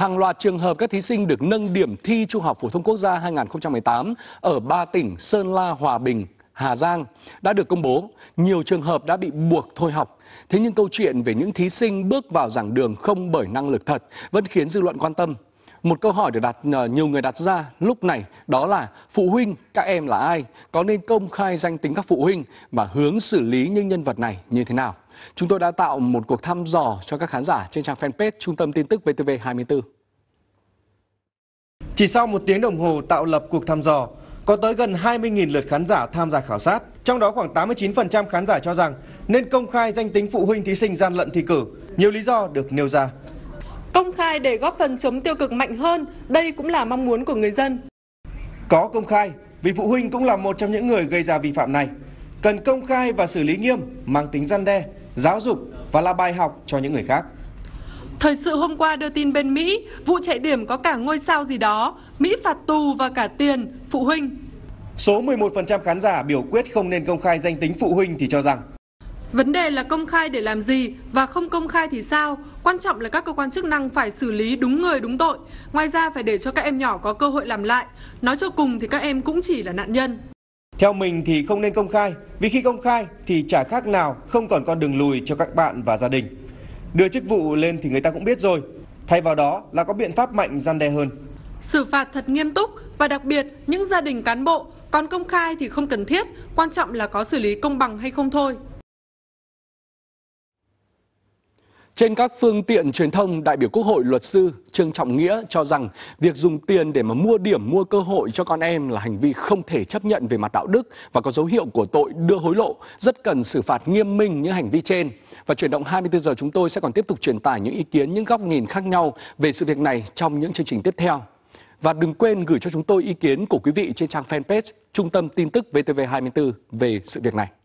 hàng loạt trường hợp các thí sinh được nâng điểm thi Trung học Phổ thông Quốc gia 2018 ở ba tỉnh Sơn La, Hòa Bình, Hà Giang đã được công bố, nhiều trường hợp đã bị buộc thôi học. Thế nhưng câu chuyện về những thí sinh bước vào giảng đường không bởi năng lực thật vẫn khiến dư luận quan tâm một câu hỏi được đặt ờ, nhiều người đặt ra lúc này đó là phụ huynh các em là ai? Có nên công khai danh tính các phụ huynh và hướng xử lý những nhân vật này như thế nào? Chúng tôi đã tạo một cuộc thăm dò cho các khán giả trên trang fanpage Trung tâm tin tức VTV24. Chỉ sau một tiếng đồng hồ tạo lập cuộc thăm dò, có tới gần 20.000 lượt khán giả tham gia khảo sát. Trong đó khoảng 89% khán giả cho rằng nên công khai danh tính phụ huynh thí sinh gian lận thi cử. Nhiều lý do được nêu ra. Công khai để góp phần chống tiêu cực mạnh hơn, đây cũng là mong muốn của người dân. Có công khai, vì phụ huynh cũng là một trong những người gây ra vi phạm này. Cần công khai và xử lý nghiêm, mang tính gian đe, giáo dục và là bài học cho những người khác. Thời sự hôm qua đưa tin bên Mỹ, vụ chạy điểm có cả ngôi sao gì đó, Mỹ phạt tù và cả tiền, phụ huynh. Số 11% khán giả biểu quyết không nên công khai danh tính phụ huynh thì cho rằng Vấn đề là công khai để làm gì và không công khai thì sao? Quan trọng là các cơ quan chức năng phải xử lý đúng người đúng tội. Ngoài ra phải để cho các em nhỏ có cơ hội làm lại. Nói cho cùng thì các em cũng chỉ là nạn nhân. Theo mình thì không nên công khai, vì khi công khai thì chả khác nào không còn con đường lùi cho các bạn và gia đình. Đưa chức vụ lên thì người ta cũng biết rồi, thay vào đó là có biện pháp mạnh gian đe hơn. Xử phạt thật nghiêm túc và đặc biệt những gia đình cán bộ, còn công khai thì không cần thiết, quan trọng là có xử lý công bằng hay không thôi. Trên các phương tiện truyền thông, đại biểu Quốc hội luật sư Trương Trọng Nghĩa cho rằng việc dùng tiền để mà mua điểm mua cơ hội cho con em là hành vi không thể chấp nhận về mặt đạo đức và có dấu hiệu của tội đưa hối lộ, rất cần xử phạt nghiêm minh những hành vi trên. Và chuyển động 24 giờ chúng tôi sẽ còn tiếp tục truyền tải những ý kiến, những góc nhìn khác nhau về sự việc này trong những chương trình tiếp theo. Và đừng quên gửi cho chúng tôi ý kiến của quý vị trên trang fanpage Trung tâm tin tức VTV24 về sự việc này.